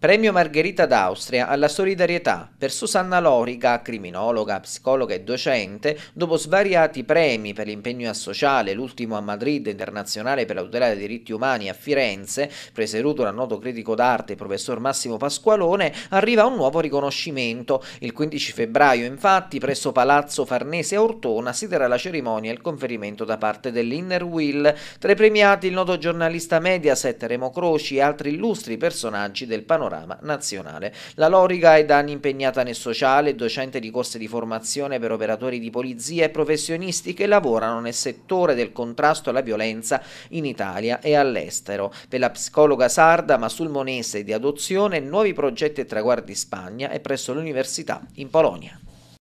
Premio Margherita d'Austria alla solidarietà per Susanna Loriga, criminologa, psicologa e docente, dopo svariati premi per l'impegno a sociale, l'ultimo a Madrid internazionale per la tutela dei diritti umani a Firenze, presieduto dal noto critico d'arte professor Massimo Pasqualone, arriva un nuovo riconoscimento. Il 15 febbraio, infatti, presso Palazzo Farnese a Ortona si terrà la cerimonia e il conferimento da parte dell'Inner Will. Tra i premiati il noto giornalista Mediaset Remo Croci e altri illustri personaggi del panorama panorama nazionale. La Loriga è da anni impegnata nel sociale, docente di corse di formazione per operatori di polizia e professionisti che lavorano nel settore del contrasto alla violenza in Italia e all'estero. Per la psicologa sarda, ma sul di adozione, nuovi progetti e traguardi in Spagna e presso l'università in Polonia.